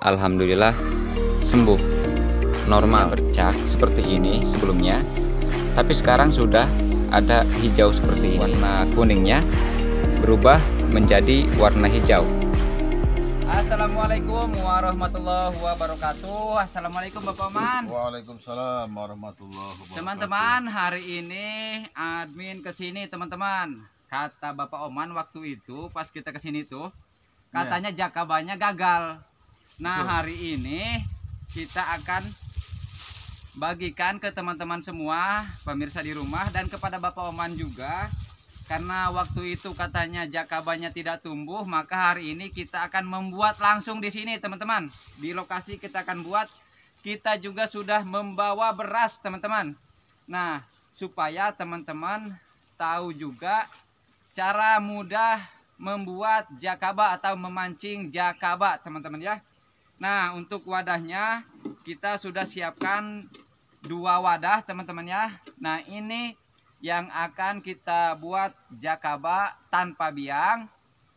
Alhamdulillah sembuh normal bercak seperti ini sebelumnya tapi sekarang sudah ada hijau seperti ini warna kuningnya berubah menjadi warna hijau Assalamualaikum warahmatullahi wabarakatuh Assalamualaikum Bapak Man Waalaikumsalam warahmatullahi wabarakatuh Teman-teman hari ini admin kesini teman-teman Kata Bapak Oman waktu itu pas kita kesini tuh iya. Katanya yeah. Jakabanya gagal Nah, hari ini kita akan bagikan ke teman-teman semua, pemirsa di rumah dan kepada Bapak Oman juga. Karena waktu itu katanya jakabanya tidak tumbuh, maka hari ini kita akan membuat langsung di sini, teman-teman. Di lokasi kita akan buat. Kita juga sudah membawa beras, teman-teman. Nah, supaya teman-teman tahu juga cara mudah membuat jakaba atau memancing jakaba, teman-teman ya. Nah untuk wadahnya kita sudah siapkan dua wadah teman-teman ya. Nah ini yang akan kita buat jakaba tanpa biang.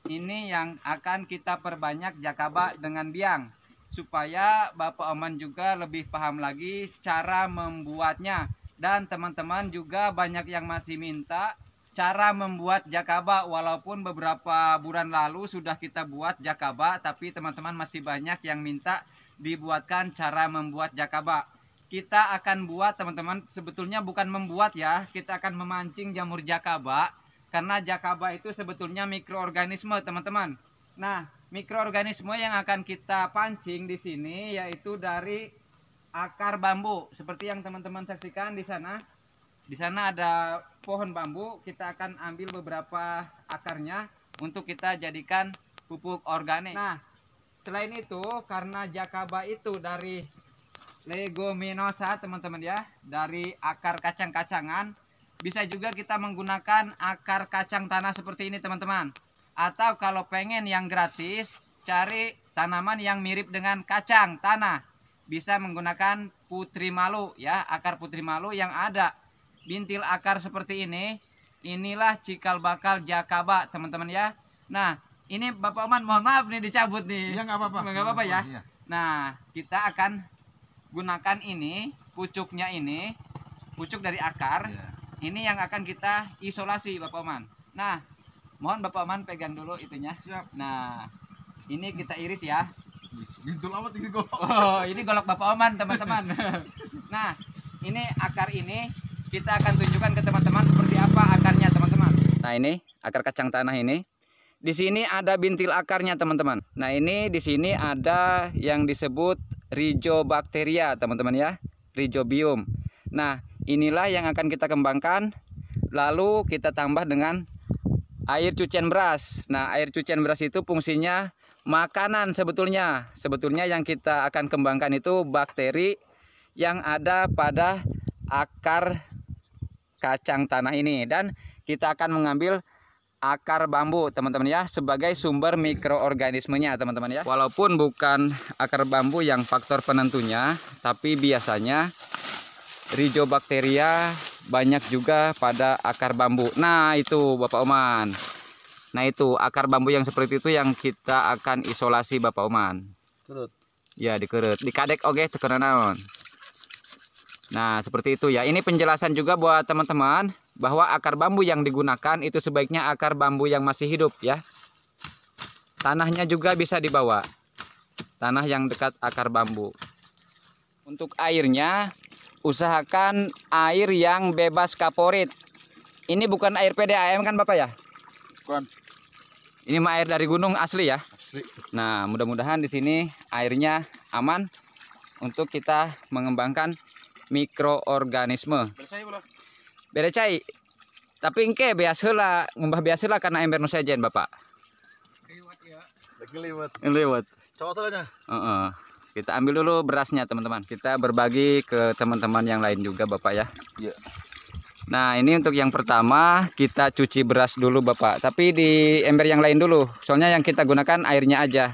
Ini yang akan kita perbanyak jakaba dengan biang. Supaya Bapak Oman juga lebih paham lagi cara membuatnya. Dan teman-teman juga banyak yang masih minta cara membuat jakaba walaupun beberapa bulan lalu sudah kita buat jakaba tapi teman-teman masih banyak yang minta dibuatkan cara membuat jakaba kita akan buat teman-teman sebetulnya bukan membuat ya kita akan memancing jamur jakaba karena jakaba itu sebetulnya mikroorganisme teman-teman nah mikroorganisme yang akan kita pancing di sini yaitu dari akar bambu seperti yang teman-teman saksikan di sana di sana ada pohon bambu kita akan ambil beberapa akarnya untuk kita jadikan pupuk organik nah selain itu karena jakaba itu dari leguminosa teman-teman ya dari akar kacang-kacangan bisa juga kita menggunakan akar kacang tanah seperti ini teman-teman atau kalau pengen yang gratis cari tanaman yang mirip dengan kacang tanah bisa menggunakan putri malu ya akar putri malu yang ada bintil akar seperti ini inilah cikal bakal jakaba teman-teman ya nah ini bapak Oman mohon maaf nih dicabut nih ya nggak apa-apa nggak apa-apa ya iya. nah kita akan gunakan ini pucuknya ini pucuk dari akar ya. ini yang akan kita isolasi bapak Oman nah mohon bapak Oman pegang dulu itunya Siap. nah ini kita iris ya bintul awet ini golok oh ini golok bapak Oman teman-teman nah ini akar ini kita akan tunjukkan ke teman-teman seperti apa akarnya teman-teman nah ini akar kacang tanah ini di sini ada bintil akarnya teman-teman nah ini di sini ada yang disebut rhizobacteria teman-teman ya rhizobium nah inilah yang akan kita kembangkan lalu kita tambah dengan air cucian beras nah air cucian beras itu fungsinya makanan sebetulnya sebetulnya yang kita akan kembangkan itu bakteri yang ada pada akar kacang tanah ini dan kita akan mengambil akar bambu teman-teman ya sebagai sumber mikroorganismenya teman-teman ya walaupun bukan akar bambu yang faktor penentunya tapi biasanya rhizobacteria banyak juga pada akar bambu nah itu Bapak Oman nah itu akar bambu yang seperti itu yang kita akan isolasi Bapak Oman Kerut. ya dikerut dikadek oke okay, tekanan Nah seperti itu ya. Ini penjelasan juga buat teman-teman bahwa akar bambu yang digunakan itu sebaiknya akar bambu yang masih hidup ya. Tanahnya juga bisa dibawa. Tanah yang dekat akar bambu. Untuk airnya usahakan air yang bebas kaporit. Ini bukan air PDAM kan Bapak ya? Bukan. Ini mah air dari gunung asli ya? Asli. Nah, mudah-mudahan di sini airnya aman untuk kita mengembangkan mikroorganisme cai. tapi engke biasa lah ngumbah biasa lah karena ember nusajen bapak lewat ya lewat lewat Coba uh -uh. kita ambil dulu berasnya teman-teman kita berbagi ke teman-teman yang lain juga bapak ya iya. nah ini untuk yang pertama kita cuci beras dulu bapak tapi di ember yang lain dulu soalnya yang kita gunakan airnya aja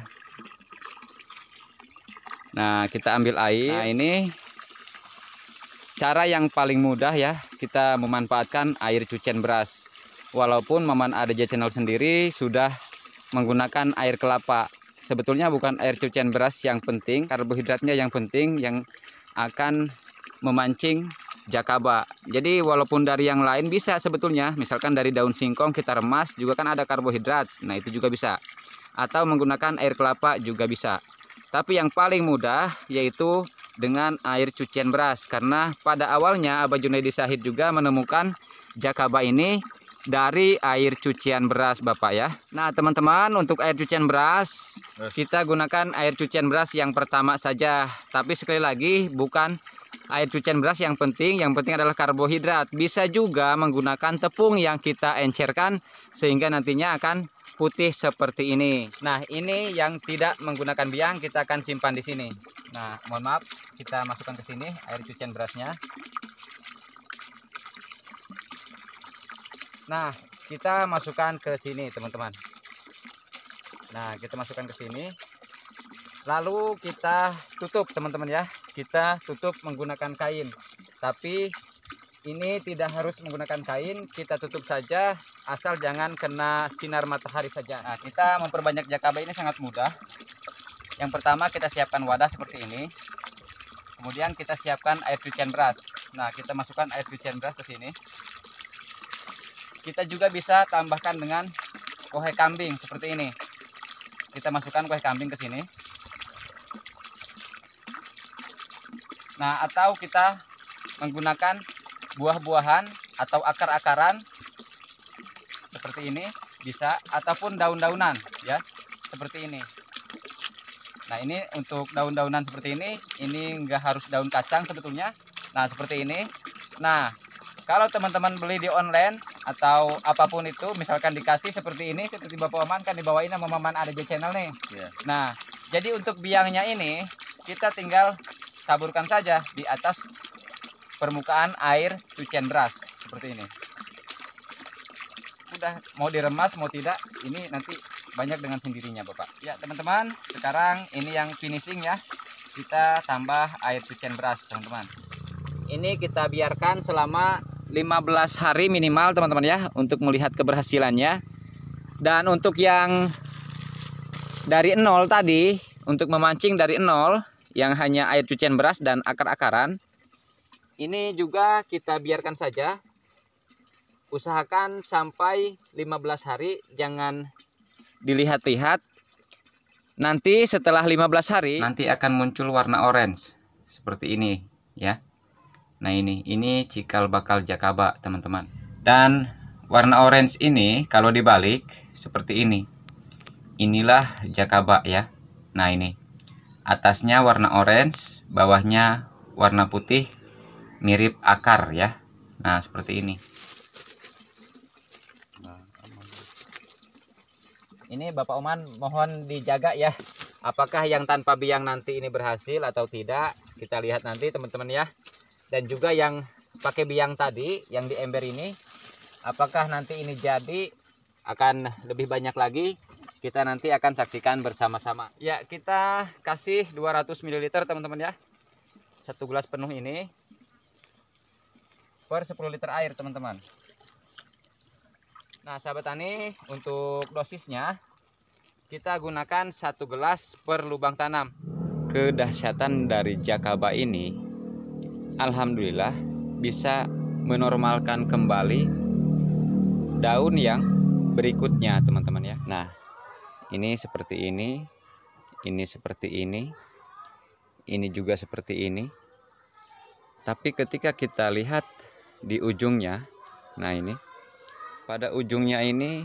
nah kita ambil air nah ini cara yang paling mudah ya kita memanfaatkan air cucian beras walaupun Maman ADJ channel sendiri sudah menggunakan air kelapa sebetulnya bukan air cucian beras yang penting karbohidratnya yang penting yang akan memancing jakaba. Jadi walaupun dari yang lain bisa sebetulnya, misalkan dari daun singkong kita remas juga kan ada karbohidrat. Nah, itu juga bisa. Atau menggunakan air kelapa juga bisa. Tapi yang paling mudah yaitu dengan air cucian beras karena pada awalnya Abah Junaidi Sahid juga menemukan jakaba ini dari air cucian beras Bapak ya. Nah, teman-teman, untuk air cucian beras eh. kita gunakan air cucian beras yang pertama saja. Tapi sekali lagi bukan air cucian beras yang penting, yang penting adalah karbohidrat. Bisa juga menggunakan tepung yang kita encerkan sehingga nantinya akan putih seperti ini. Nah, ini yang tidak menggunakan biang kita akan simpan di sini. Nah, mohon maaf, kita masukkan ke sini air cucian berasnya. Nah, kita masukkan ke sini, teman-teman. Nah, kita masukkan ke sini. Lalu kita tutup, teman-teman ya. Kita tutup menggunakan kain. Tapi ini tidak harus menggunakan kain, kita tutup saja asal jangan kena sinar matahari saja. Nah, kita memperbanyak jakabe ini sangat mudah. Yang pertama kita siapkan wadah seperti ini. Kemudian kita siapkan air cucian beras. Nah, kita masukkan air cucian beras ke sini. Kita juga bisa tambahkan dengan kohe kambing seperti ini. Kita masukkan kohe kambing ke sini. Nah, atau kita menggunakan buah-buahan atau akar-akaran seperti ini bisa ataupun daun-daunan ya seperti ini Nah ini untuk daun-daunan seperti ini, ini nggak harus daun kacang sebetulnya. Nah seperti ini. Nah kalau teman-teman beli di online atau apapun itu, misalkan dikasih seperti ini, seperti Bapak Oman kan dibawain sama Maman di Channel nih. Yeah. Nah jadi untuk biangnya ini kita tinggal taburkan saja di atas permukaan air cucian beras seperti ini. Sudah mau diremas mau tidak, ini nanti banyak dengan sendirinya Bapak. Ya teman-teman, sekarang ini yang finishing ya. Kita tambah air cucian beras teman-teman. Ini kita biarkan selama 15 hari minimal teman-teman ya untuk melihat keberhasilannya. Dan untuk yang dari nol tadi, untuk memancing dari nol yang hanya air cucian beras dan akar-akaran, ini juga kita biarkan saja. Usahakan sampai 15 hari jangan dilihat-lihat nanti setelah 15 hari nanti akan muncul warna orange seperti ini ya nah ini ini cikal bakal jakaba teman-teman dan warna orange ini kalau dibalik seperti ini inilah jakaba ya nah ini atasnya warna orange bawahnya warna putih mirip akar ya nah seperti ini ini Bapak Oman mohon dijaga ya apakah yang tanpa biang nanti ini berhasil atau tidak kita lihat nanti teman-teman ya dan juga yang pakai biang tadi yang di ember ini apakah nanti ini jadi akan lebih banyak lagi kita nanti akan saksikan bersama-sama ya kita kasih 200 ml teman-teman ya satu gelas penuh ini per 10 liter air teman-teman Nah, sahabat tani, untuk dosisnya kita gunakan satu gelas per lubang tanam. Kedahsyatan dari jakaba ini, alhamdulillah bisa menormalkan kembali daun yang berikutnya, teman-teman ya. Nah, ini seperti ini, ini seperti ini, ini juga seperti ini. Tapi ketika kita lihat di ujungnya, nah ini pada ujungnya ini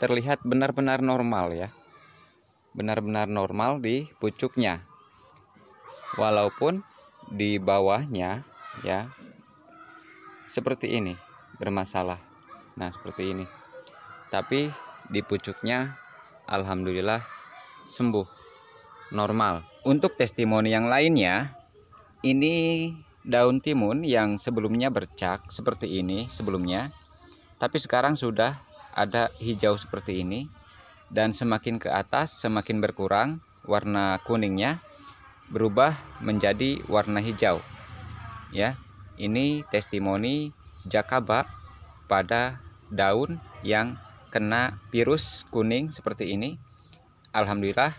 terlihat benar-benar normal ya benar-benar normal di pucuknya walaupun di bawahnya ya seperti ini bermasalah nah seperti ini tapi di pucuknya alhamdulillah sembuh normal untuk testimoni yang lainnya ini daun timun yang sebelumnya bercak seperti ini sebelumnya tapi sekarang sudah ada hijau seperti ini dan semakin ke atas semakin berkurang warna kuningnya berubah menjadi warna hijau. Ya, ini testimoni jakaba pada daun yang kena virus kuning seperti ini. Alhamdulillah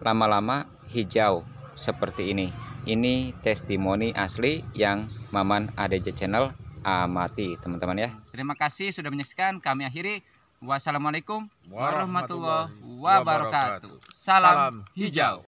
lama-lama hijau seperti ini. Ini testimoni asli yang Maman ADJ Channel amati ah, teman-teman ya terima kasih sudah menyaksikan kami akhiri wassalamualaikum warahmatullahi wabarakatuh salam hijau